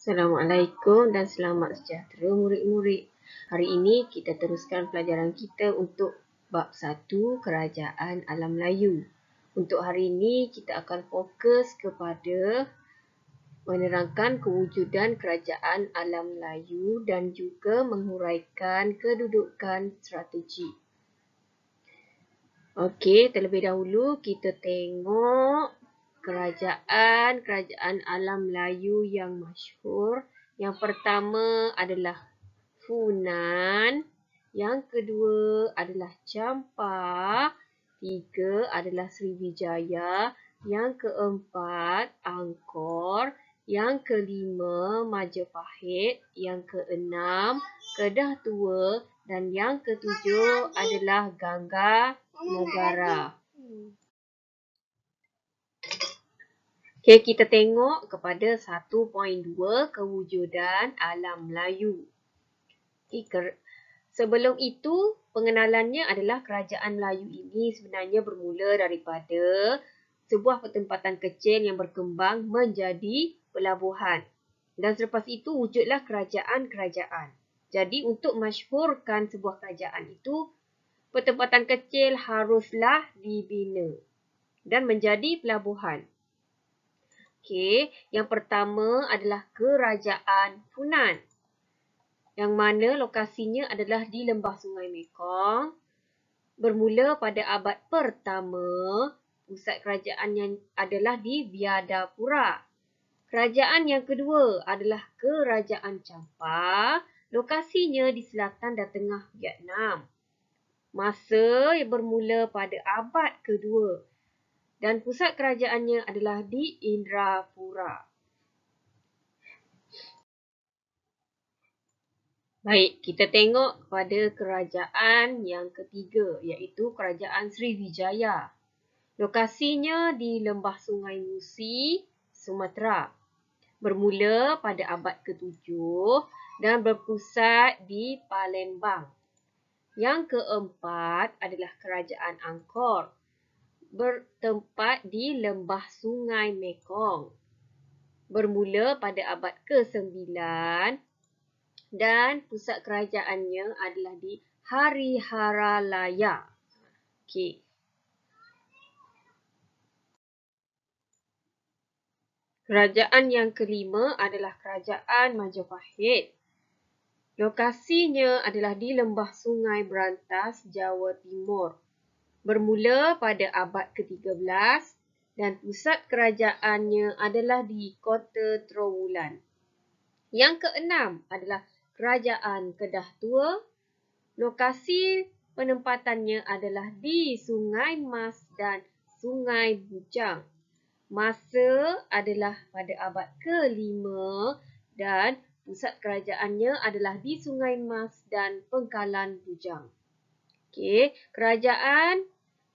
Assalamualaikum dan selamat sejahtera murid-murid. Hari ini kita teruskan pelajaran kita untuk bab 1 Kerajaan Alam Melayu. Untuk hari ini kita akan fokus kepada menerangkan kewujudan Kerajaan Alam Melayu dan juga menguraikan kedudukan strategi. Okey, terlebih dahulu kita tengok kerajaan-kerajaan alam Melayu yang masyhur. Yang pertama adalah Funan, yang kedua adalah Champa, tiga adalah Sriwijaya, yang keempat Angkor, yang kelima Majapahit, yang keenam Kedah Tua dan yang ketujuh adalah Gangga Negara. Okey, kita tengok kepada 1.2 kewujudan alam Melayu. Okay, sebelum itu, pengenalannya adalah kerajaan Melayu ini sebenarnya bermula daripada sebuah pertempatan kecil yang berkembang menjadi pelabuhan. Dan selepas itu wujudlah kerajaan-kerajaan. Jadi untuk masyhurkan sebuah kerajaan itu, pertempatan kecil haruslah dibina dan menjadi pelabuhan. Okey, yang pertama adalah kerajaan Funan. Yang mana lokasinya adalah di lembah Sungai Mekong. Bermula pada abad pertama, pusat kerajaan yang adalah di Biadapura. Kerajaan yang kedua adalah kerajaan Champa, lokasinya di selatan dan tengah Vietnam. Masa yang bermula pada abad kedua dan pusat kerajaannya adalah di Indrapura. Baik, kita tengok pada kerajaan yang ketiga iaitu kerajaan Sriwijaya. Lokasinya di lembah Sungai Musi, Sumatera. Bermula pada abad ke-7 dan berpusat di Palembang. Yang keempat adalah kerajaan Angkor bertempat di lembah sungai Mekong. Bermula pada abad ke-9 dan pusat kerajaannya adalah di Hariharalaya. Okey. Kerajaan yang kelima adalah Kerajaan Majapahit. Lokasinya adalah di lembah sungai Brantas, Jawa Timur bermula pada abad ke-13 dan pusat kerajaannya adalah di kota Trowulan. Yang keenam adalah kerajaan Kedah Tua. Lokasi penempatannya adalah di Sungai Mas dan Sungai Bujang. Masa adalah pada abad ke-5 dan pusat kerajaannya adalah di Sungai Mas dan Pengkalan Bujang. Okay kerajaan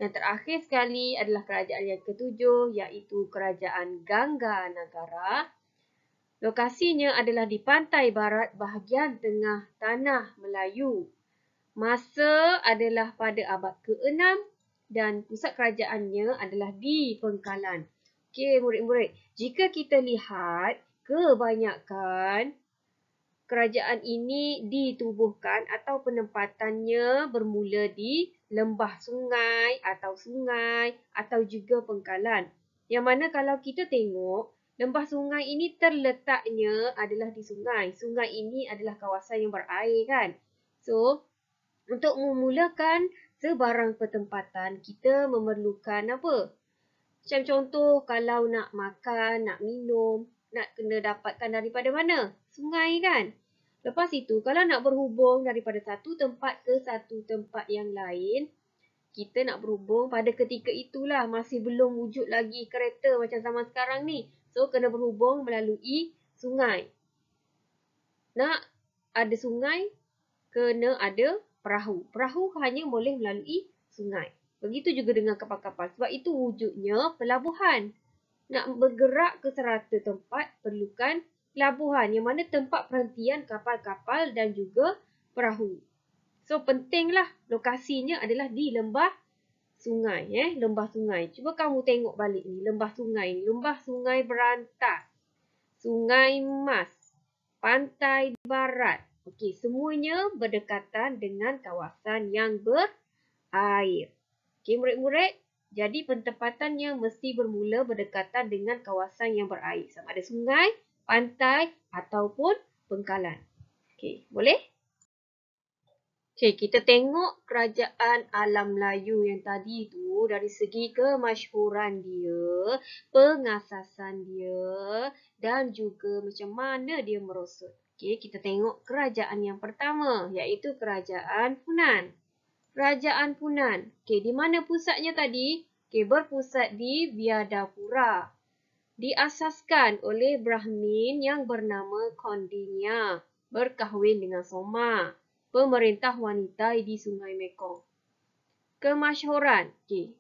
yang terakhir sekali adalah kerajaan yang ketujuh iaitu kerajaan Gangga Nagara. Lokasinya adalah di pantai barat bahagian tengah tanah Melayu. Masa adalah pada abad ke-6 dan pusat kerajaannya adalah di Pengkalan. Okey, murid-murid, jika kita lihat kebanyakan kerajaan ini ditubuhkan atau penempatannya bermula di lembah sungai atau sungai atau juga pengkalan. Yang mana kalau kita tengok, lembah sungai ini terletaknya adalah di sungai. Sungai ini adalah kawasan yang berair kan. So, untuk memulakan sebarang pertempatan, kita memerlukan apa? Macam contoh kalau nak makan, nak minum, nak kena dapatkan daripada mana? Sungai kan? Lepas itu, kalau nak berhubung daripada satu tempat ke satu tempat yang lain, kita nak berhubung pada ketika itulah masih belum wujud lagi kereta macam zaman sekarang ni. So, kena berhubung melalui sungai. Nak ada sungai, kena ada perahu. Perahu hanya boleh melalui sungai. Begitu juga dengan kapal-kapal. Sebab itu wujudnya pelabuhan. Nak bergerak ke serata tempat perlukan pelabuhan yang mana tempat perhentian kapal-kapal dan juga perahu. So pentinglah lokasinya adalah di lembah sungai. Eh? Lembah sungai. Cuba kamu tengok balik ni. Lembah sungai. Lembah sungai berantah. Sungai Mas, Pantai barat. Okey, semuanya berdekatan dengan kawasan yang berair. Okey, murid-murid, jadi pentempatannya mesti bermula berdekatan dengan kawasan yang berair. Sama ada sungai, pantai ataupun pengkalan. Okey, boleh? Okey, kita tengok kerajaan alam Melayu yang tadi tu dari segi kemasyhuran dia, pengasasan dia dan juga macam mana dia merosot. Okey, kita tengok kerajaan yang pertama iaitu kerajaan Hunan. Kerajaan Punan. Okay, di mana pusatnya tadi? Okey, berpusat di Viadapura. Diasaskan oleh Brahmin yang bernama Kondinya. Berkahwin dengan Soma, pemerintah wanita di Sungai Mekong. Kemasyhuran. Okey.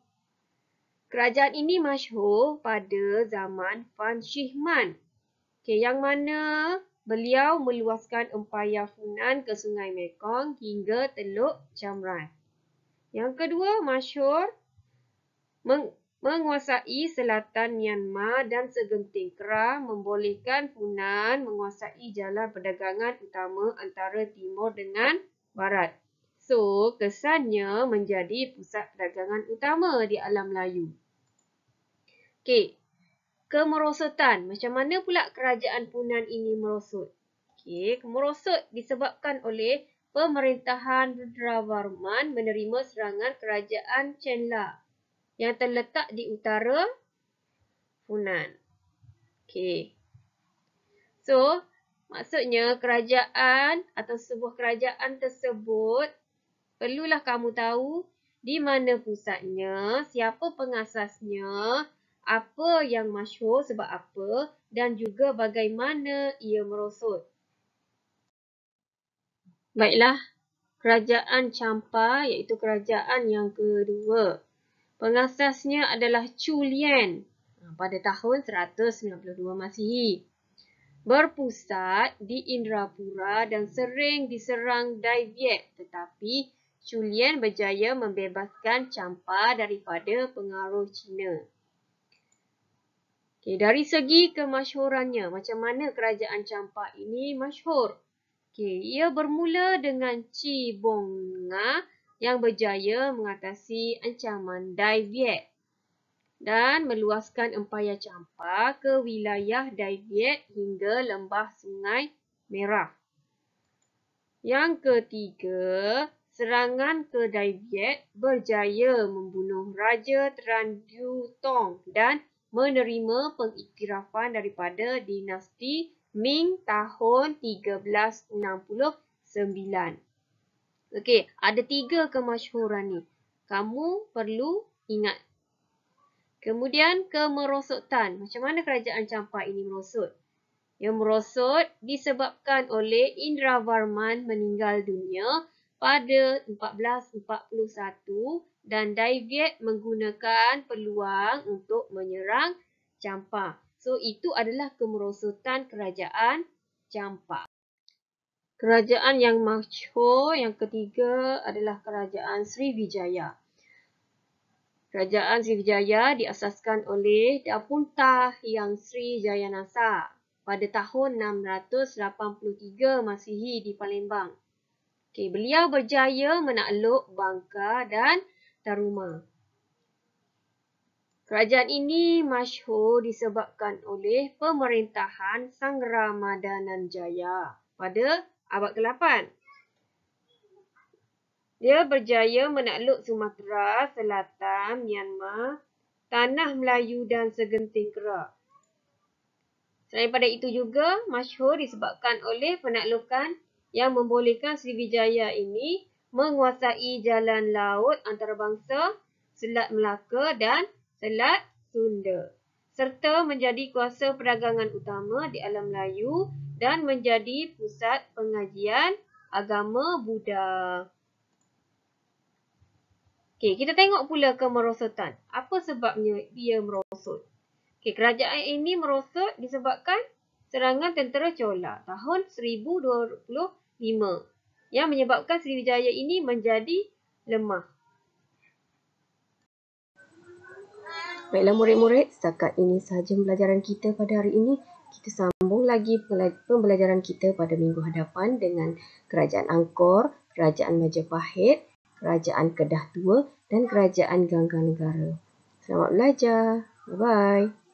Kerajaan ini masyhur pada zaman Fan Shihman. Okay, yang mana beliau meluaskan empayar Funan ke Sungai Mekong hingga Teluk Chiang yang kedua, masyur menguasai selatan Myanmar dan segenting kera membolehkan Funan menguasai jalan perdagangan utama antara timur dengan barat. So, kesannya menjadi pusat perdagangan utama di alam Melayu. Okey, kemerosotan. Macam mana pula kerajaan Funan ini merosot? Okey, kemerosot disebabkan oleh pemerintahan Rudrawarman menerima serangan kerajaan Chenla yang terletak di utara Funan. Okay, So, maksudnya kerajaan atau sebuah kerajaan tersebut perlulah kamu tahu di mana pusatnya, siapa pengasasnya, apa yang masyhur sebab apa dan juga bagaimana ia merosot. Baiklah, kerajaan Champa iaitu kerajaan yang kedua. Pengasasnya adalah Chu Lian ah, pada tahun 192 Masihi. Berpusat di Indrapura dan sering diserang Dai Viet tetapi Chu Lian berjaya membebaskan Champa daripada pengaruh Cina. Okay, dari segi kemasyhurannya, macam mana kerajaan Champa ini masyhur? Okey, ia bermula dengan Cibonga yang berjaya mengatasi ancaman Dai Viet dan meluaskan empaya Champa ke wilayah Dai Viet hingga lembah Sungai Merah. Yang ketiga, serangan ke Dai Viet berjaya membunuh Raja Tran Du Tong dan menerima pengiktirafan daripada dinasti Ming tahun 1369. Okey, ada tiga kemasyhuran ni. Kamu perlu ingat. Kemudian kemerosotan. Macam mana kerajaan Champa ini merosot? Yang merosot disebabkan oleh Indra Varman meninggal dunia pada 1441 dan Dai menggunakan peluang untuk menyerang Champa. So itu adalah kemerosotan kerajaan Champa. Kerajaan yang maco yang ketiga adalah kerajaan Sriwijaya. Kerajaan Sriwijaya diasaskan oleh Dapunta Tah Yang Sri Jayanasa pada tahun 683 Masihi di Palembang. Okay, beliau berjaya menakluk Bangka dan Taruma. Kerajaan ini masyhur disebabkan oleh pemerintahan Sang Ramadanan Jaya pada abad ke-8. Dia berjaya menakluk Sumatera, Selatan, Myanmar, Tanah Melayu dan segenting kerak. Selain pada itu juga, masyhur disebabkan oleh penaklukan yang membolehkan Sriwijaya ini menguasai jalan laut antarabangsa Selat Melaka dan Selat Sunda serta menjadi kuasa perdagangan utama di alam Melayu dan menjadi pusat pengajian agama Buddha. Okey, kita tengok pula kemerosotan. Apa sebabnya dia merosot? Okey, kerajaan ini merosot disebabkan serangan tentera Chola tahun 1025 yang menyebabkan Sriwijaya ini menjadi lemah. Baiklah murid-murid, setakat ini sahaja pembelajaran kita pada hari ini. Kita sambung lagi pembelajaran kita pada minggu hadapan dengan Kerajaan Angkor, Kerajaan Majapahit, Kerajaan Kedah Tua dan Kerajaan Gangga Negara. Selamat belajar. Bye-bye.